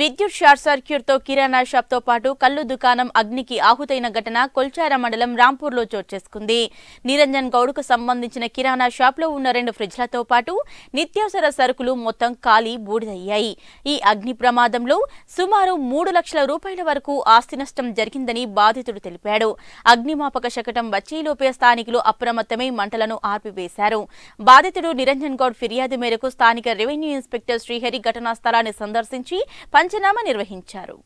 విద్యుత్ షార్ట్ సర్క్యూట్తో కిరాణా షాప్తో పాటు కల్లు దుకాణం అగ్నికి ఆహుతైన ఘటన కొల్చార మండలం రాంపూర్లో చోటు చేసుకుంది నిరంజన్ గౌడ్కు సంబంధించిన కిరాణా షాప్లో ఉన్న రెండు ఫ్రిడ్జ్లతో పాటు నిత్యావసర సరుకులు మొత్తం ఖాళీ బూడిదయ్యాయి ఈ అగ్ని ప్రమాదంలో సుమారు మూడు లక్షల రూపాయల వరకు ఆస్తి నష్టం జరిగిందని బాధితుడు తెలిపాడు అగ్నిమాపక శకటం వచ్చేలోపే స్థానికులు అప్రమత్తమై మంటలను ఆర్పివేశారు బాధితుడు నిరంజన్ గౌడ్ ఫిర్యాదు మేరకు స్థానిక రెవెన్యూ ఇన్స్పెక్టర్ శ్రీహరి ఘటనా స్థలాన్ని సందర్శించి పంచనామా నిర్వహించారు